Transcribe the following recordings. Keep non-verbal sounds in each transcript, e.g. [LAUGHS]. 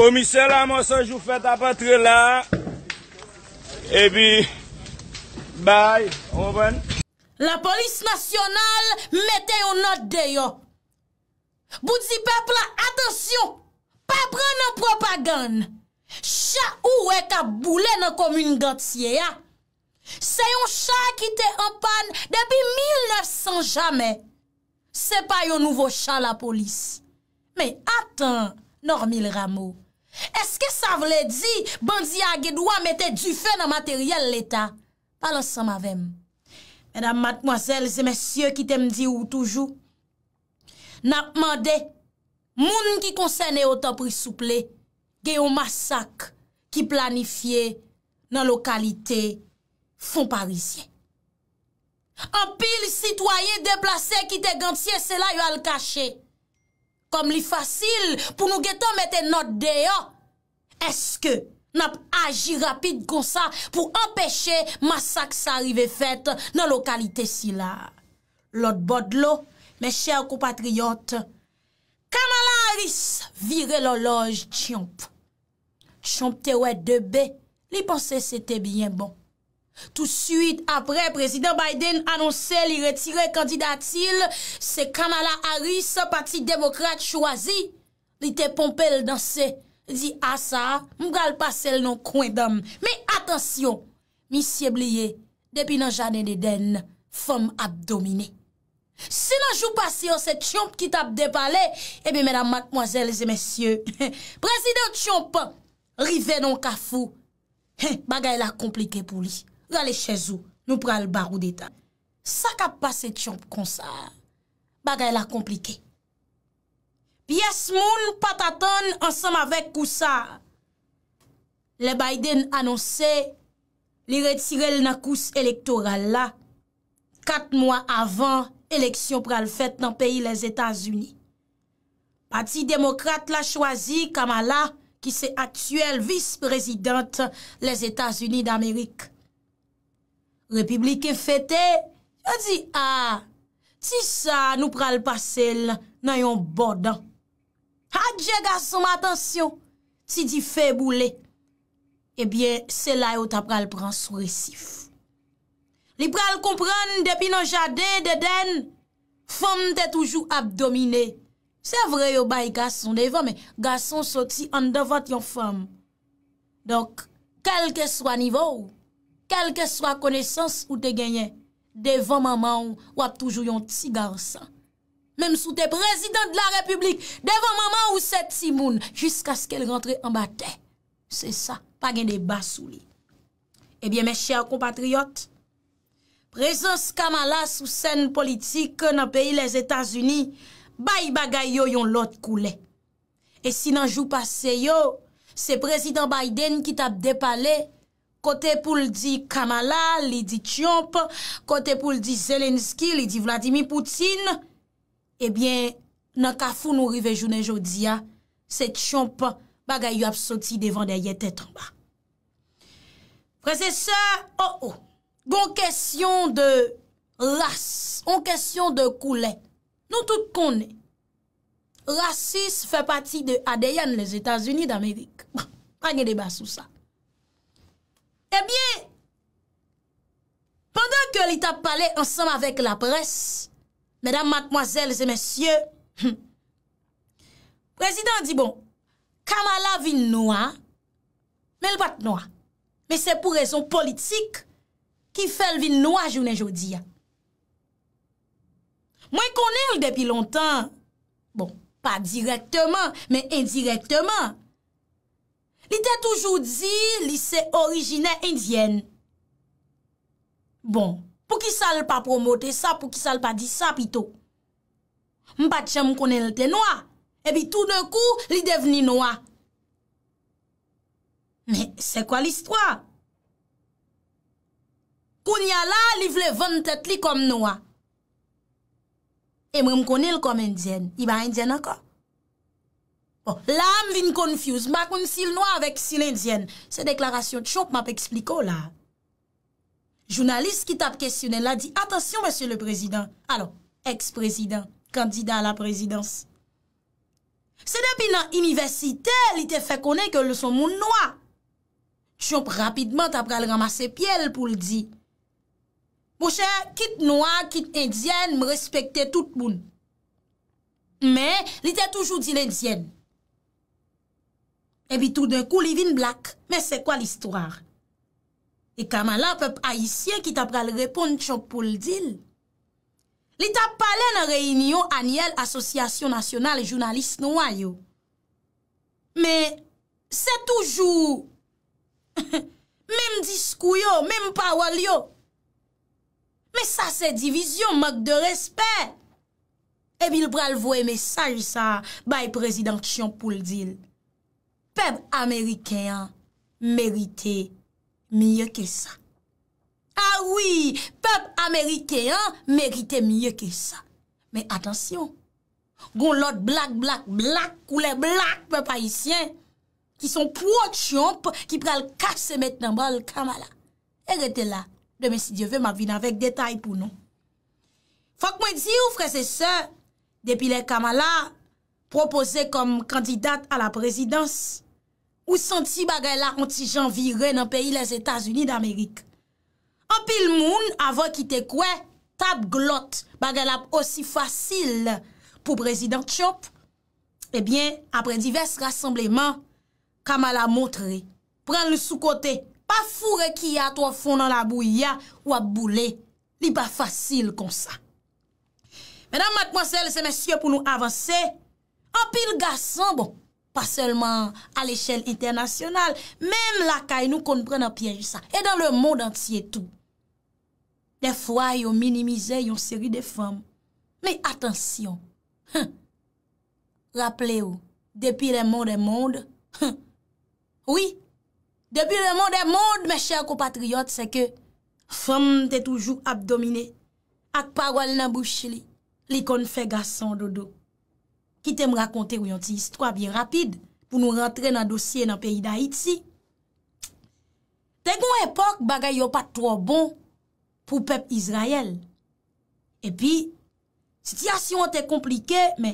Komise la, monsanj ou fèt apatre la. Ebi, bay, ouban. La polis nasyonal mette yo not deyo. Boudzi pepla, atensyon. Pa prenen propagande. Cha ou e ka boule nan komine gantye ya. Se yon cha ki te empan depi 1900 jame. Se pa yon nouvo cha la polis. Me atan, normil ramou. Eske sa vle di bandi a gedouan mette du fe nan materyel l'Etat? Palan sa mavem. Medan matmoazel, ze mesye ki te mdi ou toujou. Na pman de, moun ki konsene o tan prisouple, ge yon masak ki planifiye nan lokalite fond parisien. An pil sitwaye deplase ki te gantye, se la yon al kache. Kom li fasil pou nou geton mette not deyo. Eske nap aji rapid kon sa pou empeshe masak sa rive fet nan lokalite si la. Lot bodlo, me chèr kou patriyote, kamala Aris vire lo loj chomp. Chomp te wè debè, li pense se te byen bon. Tout suit apre, prezident Biden anonsè li retire kandidatil, se Kamala Harris, pati demokrate chwazi, li te pompe l danse. Li di asa, ah, mgal pa sel non kwen dam. Me atensyon, misye bliye, depi nan janen eden, fom ap domine. Se nan jou pasyon se tchomp ki tap depale, ebe eh menam matmozèl zemesye. [LAUGHS] Prezident tchomp, rive non kafou, [LAUGHS] bagay la komplike pou li. Rale chezou, nou pral barou deta. Sa kap pase tchomp konsa, bagay la komplike. Pyes moun pataton ansam avek kousa. Le Biden anonse li retirel na kous elektoral la. Kat mwa avan, eleksyon pral fet nan peyi les Etats-Unis. Pati demokrate la chwazi Kamala, ki se atyel vis prezident les Etats-Unis d'Amerik. Republike fete, yo di, a, ah, ti sa nou pral pasel nan yon bodan. Hadje, gason, matansyon, ti di feboule. Ebyen, eh se la yo ta pral pran sou resif. Li pral kompran, depi nan jade, deden, fom te toujou abdomine. Se vre yo bay gason devan, me gason soti an davat yon fom. Dok, kelke swa nivou, kelke swa konesans ou te genyen, devan maman ou wap toujou yon ti gar san. Mem sou te prezident de la republik, devan maman ou se ti moun, jiska sk el rentre an ba te. Se sa, pa gen de bas sou li. Ebyen, eh mes chèr compatriot, prezons kamala sou sen politik nan peyi les Etats-Unis, bayi bagay yo yon lot koule. E si nan jou pase yo, se prezident Biden ki tap depale, Kote pou li di Kamala, li di Tchomp, kote pou li di Zelenski, li di Vladimir Poutine, ebyen nan ka foun nou rive jounen jodia, se Tchomp bagay yo apsoti devan deye tetran ba. Prese se, o oh, o, oh, bon kesyon de las, bon kesyon de koule, nou tout konen, lasis fe pati de adeyan les Etats-Unis d'Amerik, bon, pa nye deba sou sa. Ebyen, eh pandan ke li tap pale ansam avek la pres, medan matmoazel se mesye, prezident di bon, Kamala vin noua, men l vat noua, men se pou rezon politik ki fel vin noua jounen jodi ya. Mwen konen l depi lontan, bon, pa direktman, men indirektman, Li te toujou di, li se orijine indyen. Bon, pou ki sa l pa promote sa, pou ki sa l pa di sa pitok. Mpa tche mkone l te noa, e bi tou nou kou, li deveni noa. Me, se kwa l istwa? Kounia la, li vle vante tli kom noa. E mwen mkone l kom indyen, i ba indyen akor. Oh, la m vin konfuse, ma kon si l noy avèk si l indyen Se deklarasyon tchop, ma pe ekspliko la Jounalist ki tap kestyonen la di Atensyon monsye le prezident Alon, eks prezident, kandida la prezidans Se depi nan imyvesite, li te fè konen ke l son moun noy Tchop rapidman tap pral ramase pye l pou l di Boche, kit noy, kit indyen, m respekte tout moun Men, li te toujou di l indyen Ebi tout d'un kou li vin blak, men se kwa l'istwar? E kamala pep ayisyen ki tap pral repon chonk pou l'dil. Li tap palen reyinyon aniyel asosyasyon nasyonal e jounalist nouay yo. Men, se toujou, menm diskou yo, menm pawal yo. Men sa se divizyon, menm mak de respet. Ebi l pral vwe mesaj sa bay prezident chonk pou l'dil. Peb Amerikean merite mye ke sa. A ah wii, peb Amerikean merite mye ke sa. Men atensyon, goun lot blak blak blak ou le blak pe paisyen ki son pou ot chyonp ki prel kase met nan bal kamala. E rete la, demen si dieve ma vina vek detay pou nou. Fak mwen di ou fre se se depi le kamala propoze kom kandidat a la prezidansi. ou santi bagay la antijan vire nan peyi les Etats-Unis d'Amerik. An pil moun avan ki te kwe, tab glot bagay la osi fasil pou prezident Chop. Ebyen, apre divers rassembleman, kamal a motre, pren l sou kote, pa fure ki a to fon nan la bouya ou a boule, li pa fasil kon sa. Menan mat mwansel se mesye pou nou avanse, an pil gasan bon, pa selman al eshel internasyonal, menm lakay nou kon pren an piyej sa, e dan le moun antye tou. De fwa yo minimize yon seri de fwam, men atensyon. Raple ou, depi le moun de moun, oui, depi le moun de moun, men chèrk ou patriyot, se ke fwam te toujou abdomine, ak parwal nan bouch li, li kon fè gason do do. Ki te mrakonte ou yon ti istwa bi rapide pou nou rentre nan dosye nan peyi da Haiti. Te kon epok bagay yo pat tro bon pou pep Israel. E pi, sityasyon te komplike, me,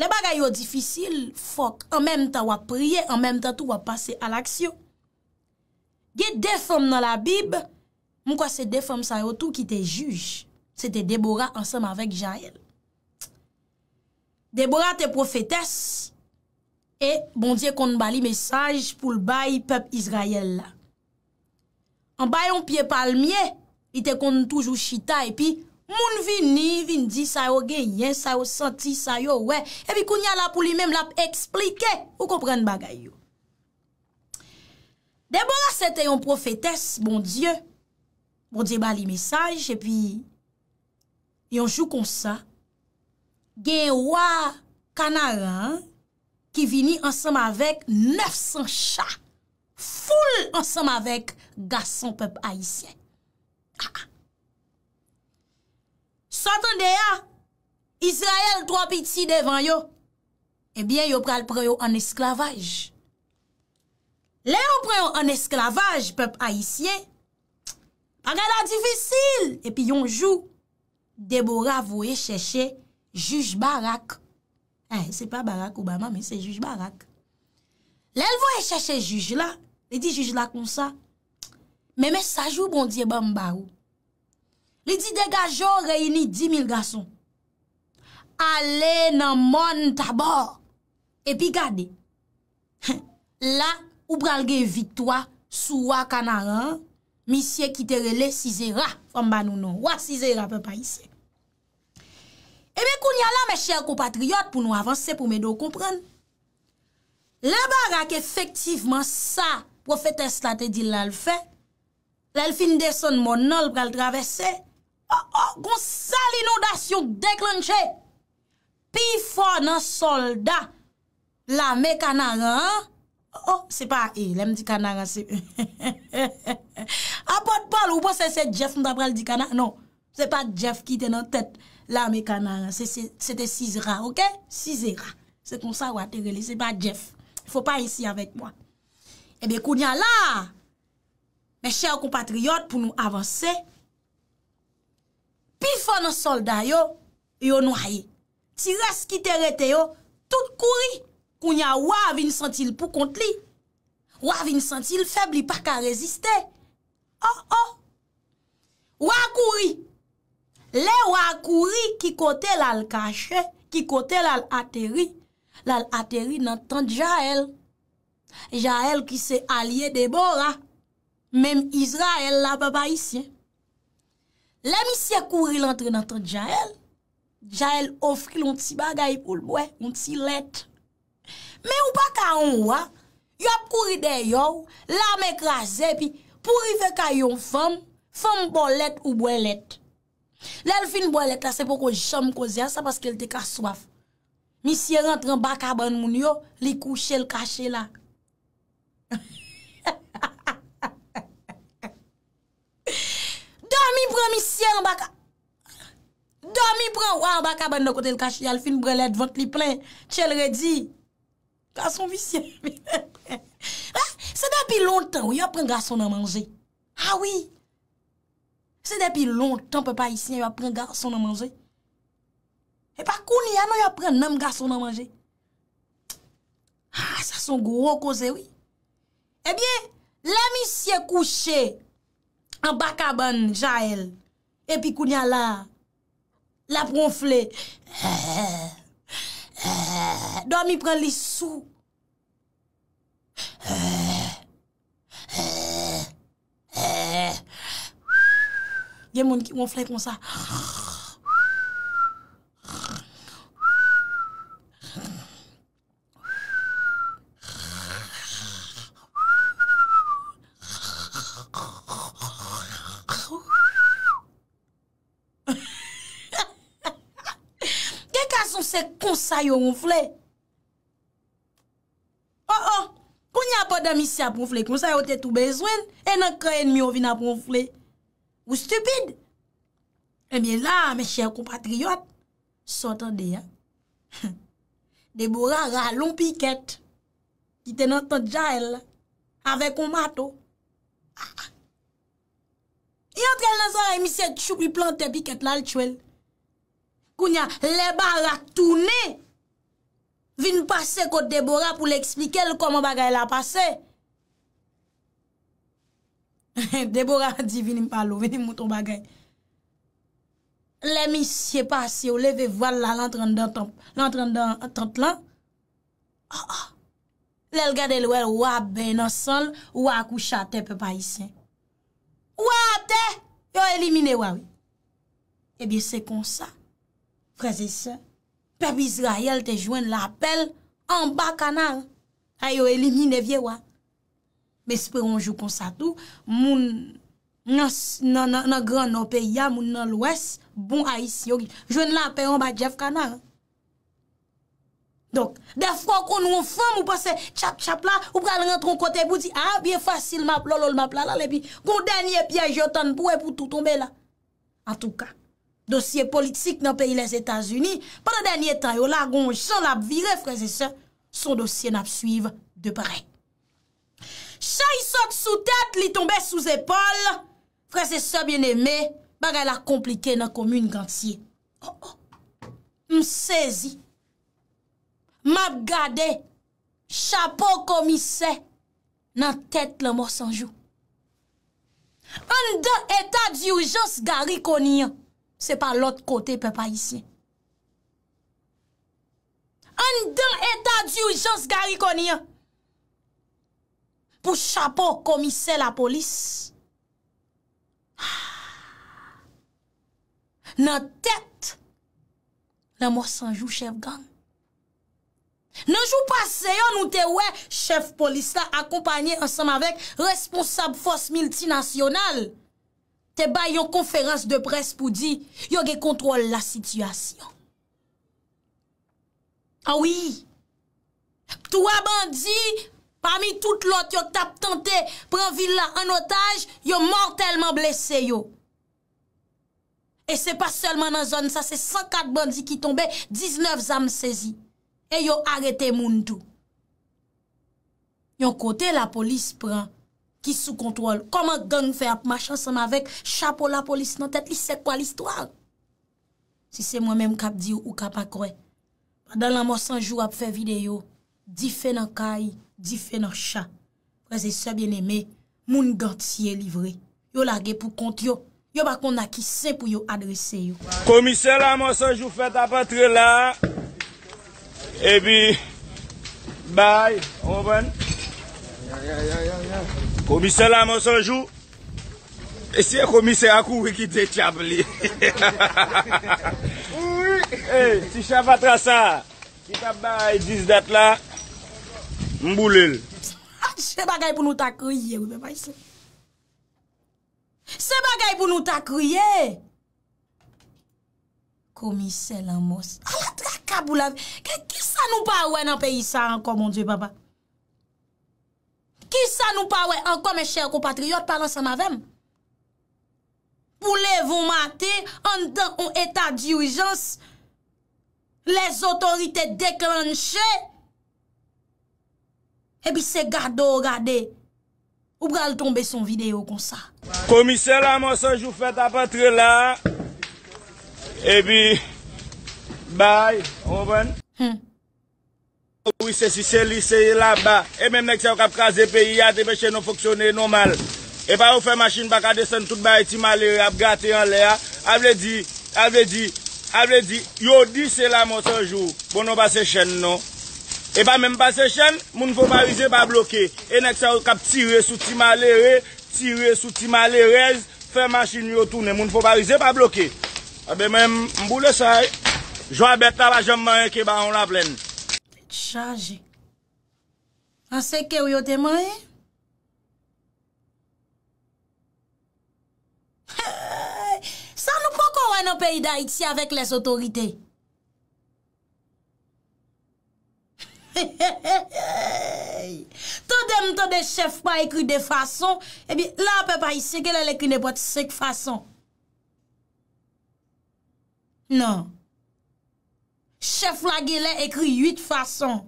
le bagay yo difisil, fok, an menm ta wap priye, an menm ta tou wap pase al aksyo. Ge defom nan la bib, mou kwa se defom sa yo tou ki te juj, se te debora ansem avek Jael. Debora te profetes e bondye kon bali mesaj pou l bayi pep Izrayel la. An bayon pie palmiye, ite kon toujou chita e pi, moun vini, vindi, sayo genyen, sayo santi, sayo we, e pi koun ya la pou li mem la explike, ou kompren bagay yo. Debora se te yon profetes, bondye, bondye bali mesaj, e pi yon jou konsa, gen wwa kanaran ki vini ansam avek nefsan chak foul ansam avek gason pep aisyen ah, ah. sa ah, ton deya izrael 3 piti devan yo ebyen eh yo pral preyo an esklavaj leyo preyo an esklavaj pep aisyen pa gada difisil epi yon jou debora vouye cheshe Juj Barak. Eh, se pa Barak ou Bama, me se juj Barak. Le lvo e chache juj la. Le di juj la kon sa. Me me sajou bon diye ban mba ou. Le di degajo reyni 10.000 gason. Ale nan mon tabo. E pi gade. La, ou pralge vitwa, souwa kanaran. Misye kiterele, si zera. Fon ban ou non. Wa, si zera pe pa isye. Ebe koun yala me chèr kou patriyot pou nou avanse pou mè do kou pren. Le barak efektivman sa profete slate di lal fe. Lal fin deson monol pral travesse. Oh oh, goun sa l'inodasyon deklanche. Pi fò nan solda. La me kanara. Oh oh, se pa e, lem di kanara se. A pot pol ou po se se Jeff mta pral di kanara. Non, se pa Jeff ki te nan tèt. La me kanara, se te 6 ra, ok? 6 ra, se konsa wate rele, se ba jef. Fou pa isi avet mwa. Ebe eh kounya la, me chè ou kompatriyot pou nou avanse, pi fò nan solda yo, yo nou haye. Ti res ki terete yo, tout kouri, kounya wav in sentil pou kont li. Wav in sentil febli, pa ka reziste. Oh, oh! Wakouri! Le wak kouri ki kote lal kache, ki kote lal ateri, lal ateri nan tan Djael. Djael ki se alye debora, menm Izrael la baba isye. Lem isye kouri lantre nan tan Djael, Djael ofri lont si bagay pou lbwe, lont si let. Me ou pa ka an wak, yo ap kouri dey yo, la menk raze pi, pou yi fe ka yon fam, fam bol let ou bwe lete. Lè l fin bo lèk la, se pou ko jom ko zè sa, paske l te ka soaf. Mi si rentre an baka ban moun yo, li kouche l kache la. [LAUGHS] Dò mi pran mi si rentre an baka... Dò mi pran, wè an baka ban nou kote l kache, l fin bo lèk vant li plè, tche l redi. Gason vi si rentre. Se dè pi lontan wè yon pren gason nan manje. Ha ah, wè. Se depi lontan pe pa isi, yon yon pren garçon nan manje. E pa kouni, yon yon pren nam garçon nan manje. Ha, ah, sa son gro koze, oui. Ebyen, eh la mi siye kouche, an baka ban, Jael, epi kouni la, la pronfle, eh, eh, do mi pren lisou. Gen moun ki moun fley kon sa. Gen kason se kon sa yo moun fley? O, oh, o, oh. pou nyan pa dami si ap moun fley, kon sa yo te tou bezwen, enan kwen mi yo vina moun fley. Ou stupide? Ebyen eh la, mecheye kompatriyot, sotan deya, [LAUGHS] Deborah raloun piket, ki tenan ton dja el la, avek ou mato. Yon ah, ah. trel nan zon emisye tchoupi planten piket lal tchou el. Kounya, le barak toune, vin pase kote Deborah pou le ekspike el koman bagay la pase. Debora di vinim palo, vinim mouton bagay. Le mi siye pasi ou leve voal la lantran dan trot lan, lel gade lou el wap be nan sol, wap kou chate pe pa isen. Wap te, ah, yo elimine wawi. Ebi se konsa, freze se, pebiz rayel te jwen la apel, an bakana, a yo elimine vie wawi. Bespe ronjou kon sa tou, moun nan gran nan pe ya, moun nan lwes, bon a yisi yo. Jwen nan pe yon ba jef kana. Donk, def kwa kon nou an fèm ou pa se tchap tchap la, ou pa al rentron kote pou di, a, biye fasil maplolol mapla la, lepi, kon denye piye jotan pou e pou toutombe la. An tou ka, dosye politik nan peyi les Etats-Unis, pa nan denye ta yo la, kon jen la bi refreze se, son dosye nap suiv de parek. Sa yi sote sou tete, li tombe sou zepol, freze se bien eme, baga la komplike oh, oh. nan komune gantye. Ho, ho, m sezi, map gade, chapo komise, nan tete la mò sanjou. An den etat di oujons gari konye, se pa lot kote pe pa isye. An den etat di oujons gari konye, pou chapo komise la polis. Ah. Nan tet, nan mwa sanjou, chef gang. Nanjou pa seyon, nou te we, chef polis la, akompanyen ansam avek, responsab fos milti nasyonal, te bay yon konferans de pres pou di, yon ge kontrol la sityasyon. Awi, ah tou a bandi, Parmi tout lot yo tap tante, pran villa an otaj, yo mortalman blese yo. E se pa selman nan zon sa, se 104 bandi ki tombe, 19 zanm sezi. E yo arete moun tou. Yon kote la polis pran, ki sou kontrol. Koman gang fe ap machan san avek, chapo la polis nan tet, li se kwa listwa? Si se mwen menm kap diyo ou kap akwe, padan la monsan jou ap fe video, di fe nan kayi, Di fè nan chan Prese se bien eme Moun gant siye livre Yo lage pou kont yo Yo bakon na ki se pou yo adrese yo Komise la monsanjou fè tapatre la E bi Bay Komise la monsanjou E siye komise akou Ki de chab li Si [LAUGHS] chab patra sa Ki tap bay dis dat la Mboulil. Ah, se bagay pou nou ta kriye. Se bagay pou nou ta kriye. Komise ah, la mos. A la trakabou la. Ki sa nou pawe nan peyi sa ankon, mon dieu, baba? Ki sa nou pawe ankon, me chèr ko patriyot, palan sa mavem? Boulè voun mate, an dan ou etat di ouijans, les otorite deklanche, Ebi hmm. bon, se gado gade, ou bral tombe son video kon sa. Komise la monsanjou fèt apatre la, ebi, bay, ouben. Ouise si selise la ba, e menmèk se wak ap kaze pe yate pe chen nou foksyone nou mal. Eba ou fè machine baka desen tout ba eti malè, ap gate an lè ya. A vle di, a vle di, a vle di, yo di se la monsanjou pou nou ba se chen nou. E ba mèm pa se chèn, moun fò barize pa bloke. E nèk se ou kap ti re sou ti male re, ti re sou ti male rez, fè machin yo toune, moun fò barize pa bloke. A be mèm mboule sa e, jwa bèta ba jom mwen eke ba an la plen. Tè ti chaje. A seke ou yo te mwen e? Sa nou poko wè nou peyi da iti avèk les otoritey? He [LAUGHS] he he he he he he To dem to de chef pa ekri de fason E eh bi la pe pa isi Kè le lèkine pot sek fason Non Chef la gile ekri yit fason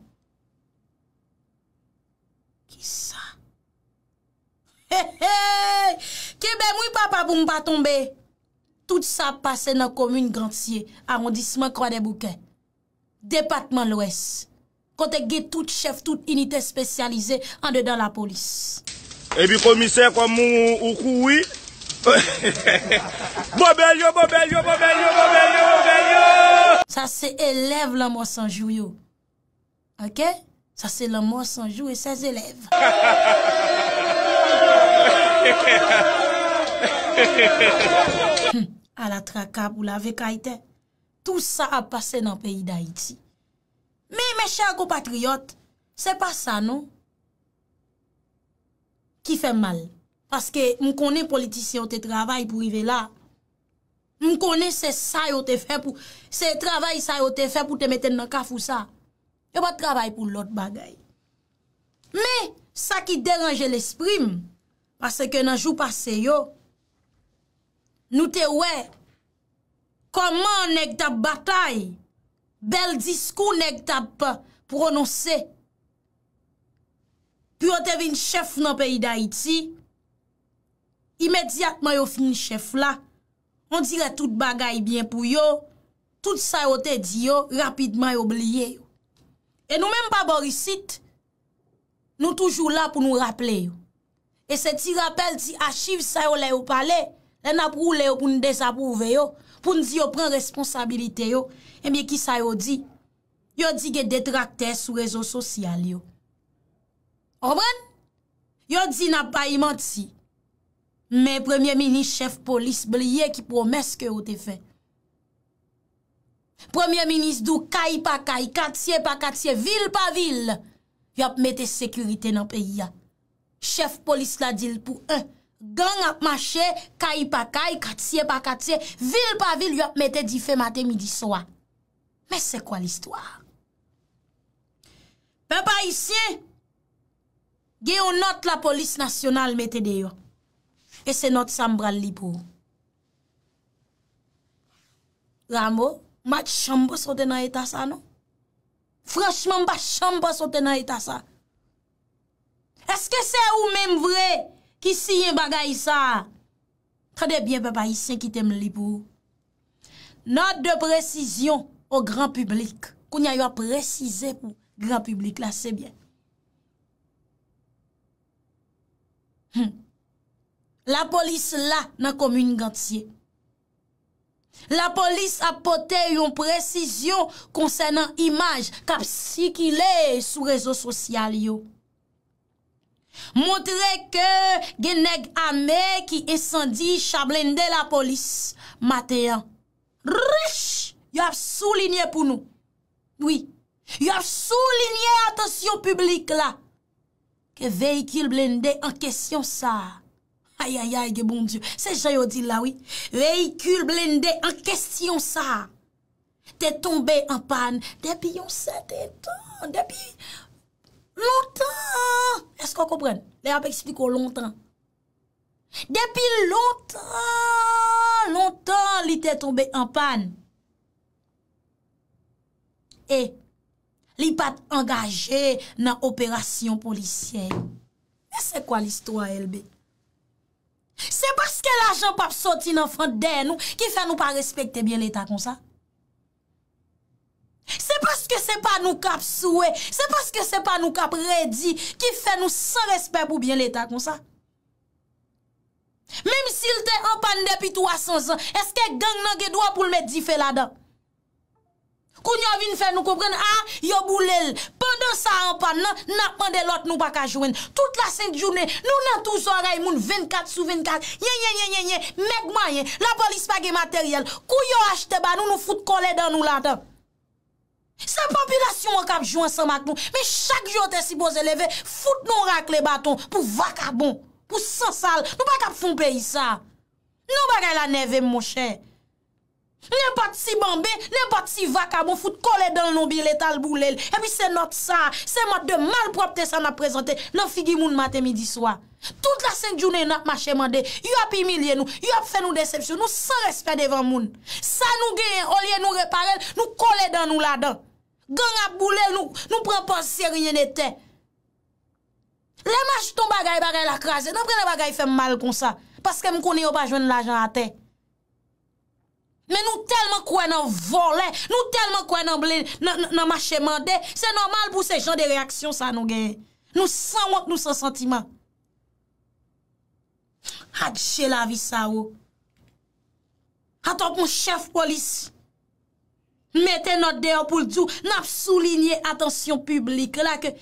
Kisa He he Kè bemou yi pa pa pou mpa tombe Toute sa pase nan komune grantie Arondisman kwa de bouke Depatman l'OES Kis Kontè gè tout chef, tout unitè spesyalize, an de dan la polis. Ebi komiser kwa moun oukouwi. [LAUGHS] Bobel yo, bobel yo, bobel yo, bobel yo, bobel yo. Sa se elev laman sanjou yo. Ok? Sa se laman sanjou e sez elev. A la trakab ou la vekaitè. Tout sa a pase nan peyi d'Haïti. Mè chè akou patriyot, se pa sa nou, ki fè mal. Paske mou konè politisyon te travay pou yve la. Mou konè se sa yo te fè pou, se travay sa yo te fè pou te meten nan kaf ou sa. Yo pa travay pou lot bagay. Mè sa ki deranje l'esprim, paske nanjou pase yo, nou te wè. Koman ek ta batay? Bel diskou nek tab pa prononse. Pi yo te vin chef nan peyi da iti, imediat ma yo fin chef la, an dire tout bagay bin pou yo, tout sa yo te di yo, rapidman yo bliye yo. E nou menm pa borisit, nou toujou la pou nou rapple yo. E se ti rappel ti achive sa yo le yo pale, le nap rou le yo pou nou desapouve yo. Poun di yo pren responsabilite yo, e eh miye ki sa yo di, yo di gen detrakte sou rezo sosyal yo. Orben? Yo di na pa iman ti, men premier ministre, chef polis, blie ki pwome se ke yo te fe. Premier ministre dou kay pa kay, katye pa katye, vil pa vil, yo ap mete sekurite nan peyi ya. Chef polis la dil pou un, Gan ap mache, kay pa kay, katsye pa katsye, vil pa vil, yo metè di fe matè midi sowa. Mè se kwa l'istwa? Pe pa isye, geyo not la polis nasyonal metè deyo. E se not sambral li pou. Rambo, mat chamba sote nan etasa no? Fransman, bat chamba sote nan etasa. Eske se ou men vreye? Kisi yon bagay sa, tra de byen pe pa yisye ki tem li pou. Not de presisyon pou gran publik. Kou nyay yo apresise pou gran publik la, se byen. La polis la nan komune gantye. La polis apote yon presisyon konsen an imaj kap si ki le sou rezo sosyal yo. Montre ke geneg ame ki esan di chablende la polis. Mate an. Rish! Yo ap soulinye pou nou. Oui. Yo ap soulinye atasyon publik la. Ke veyikil blende an kesyon sa. Ayayay ge bon diyo. Se jayodil la, oui. Veyikil blende an kesyon sa. Te tombe an pan. Depi yon se te ton. Depi... Lontan, esko kopren? Le ap ekspliko lontan. Depi lontan, lontan li te tombe en pan. E, li pat engaje nan operasyon polisyen. E se kwa listwa elbe? Se paske la jan pap soti nan fante den nou ki fe nou pa respekte bien l'eta kon sa. Se paske se pa nou kap souwe, se paske se pa nou kap redi, ki fe nou san respet pou bien l'Etat kon sa. Mem si lte anpan depi tou asansan, eske gang nan gedwa pou lmet di fe la dan? Kou nyo vin fe nou koupren, a, yo boulel, pandan sa anpan nan, nan pande lot nou pa kajwen. Tout la sent jounen, nou nan tou zon ray moun 24 sou 24, nye nye nye nye, megman yon, la polis pa ge materyel. Kou yo achete ba, nou nou foute kole dan nou la tan. Sa popilasyon wak ap joun san mak nou Me chak jote si boze leve Fout nou rak le baton pou vakabon Pou san sal Nou bak ap foun peyi sa Nou bak ay la neve m moche Nyen pat si bambe Nyen pat si vakabon Fout kole dan nou bi letal boulel E pi se not sa Se mat de mal propte san ap prezante Non figi moun mate midi swa Tout la senk jounen ap mache mande Yop imilye nou Yop fe nou decepsyon Nou san respet devan moun Sa nou genye olye nou reparel Nou kole dan nou la dan Gan ap boulè, nou pren pa si rinye netè. Le maj ton bagay, bagay la krasè. Nan prene bagay fèm mal kon sa. Paske m konye yo pa jwen l'ajan atè. Men nou telman kwen nan volè. Nou telman kwen nan mache mandè. Se normal pou se jan de reaksyon sa nou genye. Nou san wak nou san sentima. Adjè la vi sa wou. Atop m chèf polis. Atop m chèf polis. mette not deyo pou l'dou, nap soulinye atensyon publik la ke.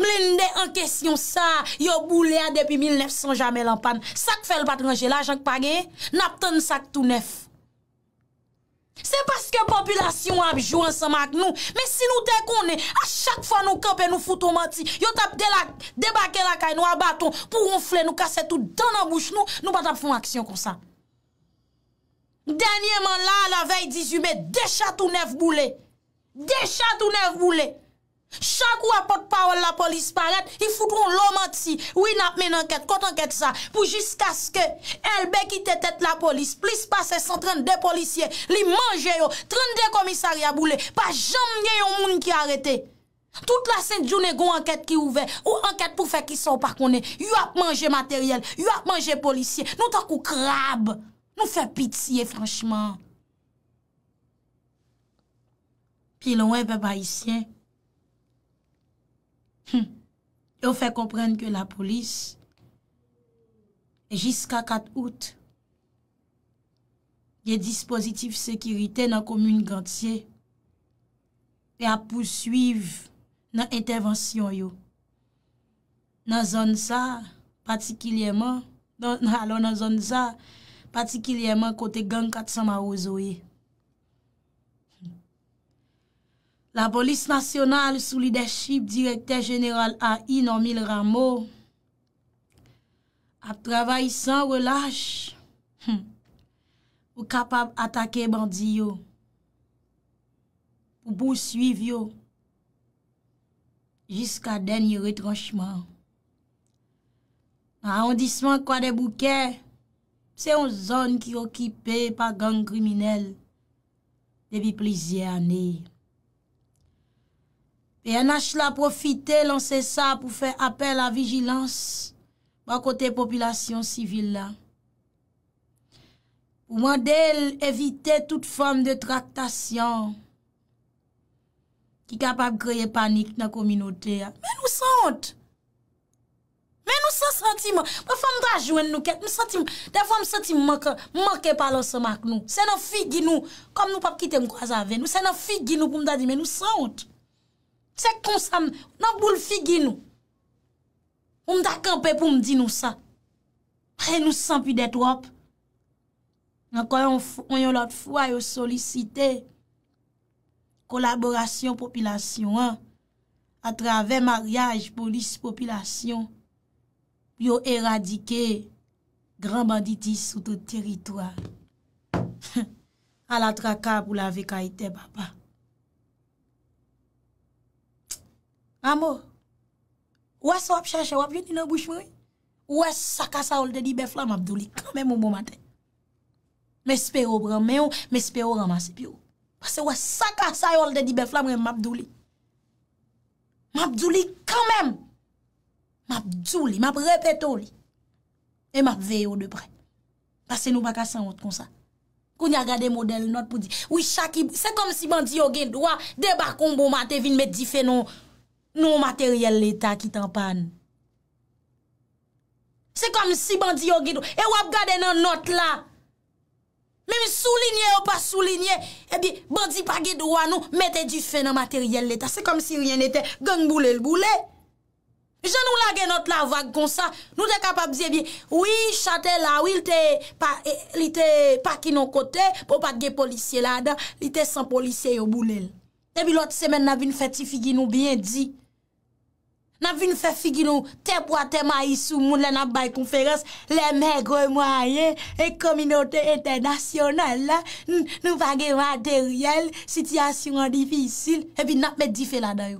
Mlen dey an kesyon sa, yo boule a depi 1900 jamè l'ampan. Sak fèl bat l'ange la, jank pa gen, nap ton sak tou nef. Se paske popilasyon ap joun samak nou, men si nou dey konen, a chak fwa nou kapen nou foutou mati, yo tap debake la kay nou a baton, pou oufle nou kase tout dan nan bouch nou, nou bat ap foun aksyon konsa. Dènyèman la, la vey 18 mè, de chatou nef boule. De chatou nef boule. Chakou apot pa ou la polis paret, i foutron loman ti, ou i nap men anket, kot anket sa, pou jiska ske, elbe ki tete tete la polis, plis pase, san tren de polisye, li manje yo, tren de komisari a boule, pa janm nye yo moun ki arete. Tout la sènt jounè, goun anket ki ouve, ou anket pou fe ki sou pa kone, yu ap manje materyel, yu ap manje polisye, nou takou krab. ou fè pitiye franchman. Pi loun wè be ba isyen, ou fè komprende ke la polis jiska kat out yè dispositif sekiritè nan komune gantye pe ap pousuiv nan intervensyon yo. Nan zon sa, patikilyeman, nan zon sa, patikilyeman kote gang katsan ma ozo e. La polis nasyonal sou lideship direkte general a inomil ramo, ap travay san relash, pou kapab atake bandi yo, pou bou suiv yo, jiska den yon retranchman. A ondisman kwa de bouke, Se yon zon ki okipe pa gang kriminel debi plizye aney. Pe yon ach la profite lan se sa pou fe apel a vigilans ba kote populasyon sivil la. Ou mandel evite tout form de traktasyon ki kapap kreye panik nan kominote a. Men ou sant? Men nou san santi man, mwen fwa mda jwen nou ket, mwen santi man, mwen fwa m santi manke, manke palan san mank nou. Se nan figi nou, kom nou pap kite mkwa zave nou, se nan figi nou pou mda di men nou san out. Se konsan, nan bou l figi nou. Mwen daka anpe pou mdi nou sa. Ren nou san pi det wap. Nankoyon lout fwa yo solisite, kolaborasyon popilasyon an, atrave maryaj, polis, popilasyon. Yo eradike gran banditi soute teritwa. [LAUGHS] A la traka pou la veka ite baba. Amo, wè sa wap chanche wap jenye nan bouch mwen? Wè sa kasa ou l de di be flam abdouli kame moun mou maten. Mè spero bran mè ou, mè spero ramansi pi ou. Pase wè sa kasa ou l de di be flam mwen mabdouli. Mabdouli kame moun! M ap djou li, m ap repeto li. E m ap veyo depre. Pase nou baka san ot kon sa. Koun ya gade model not pou di. Ou chakib, se kom si bandi yo gen do a, debakon bo mate vin met di fe non, non materyel leta ki tampan. Se kom si bandi yo gen do, e wap gade nan not la. Men sou linye ou pa sou linye, e eh bi bandi pa gen do a nou, mette di fe nan materyel leta. Se kom si rien ete, gong boule l boule. Je nou lage not la vag kon sa. Nou de kapabze bi. Ou yi chate la ou yi te pa e, ki non kote pou pat ge polisye la da. Li te san polisye yo boulel. Ebi lot semen na vin fè ti figi nou biyen di. Na vin fè figi nou te pwa te ma yi sou moun le nap bay konferans. Le mèk wè mwa ye. E kominote ente nasyonal la. Nou vage materyel. Siti asyon an difisil. Ebi nap bet di fe la dayo.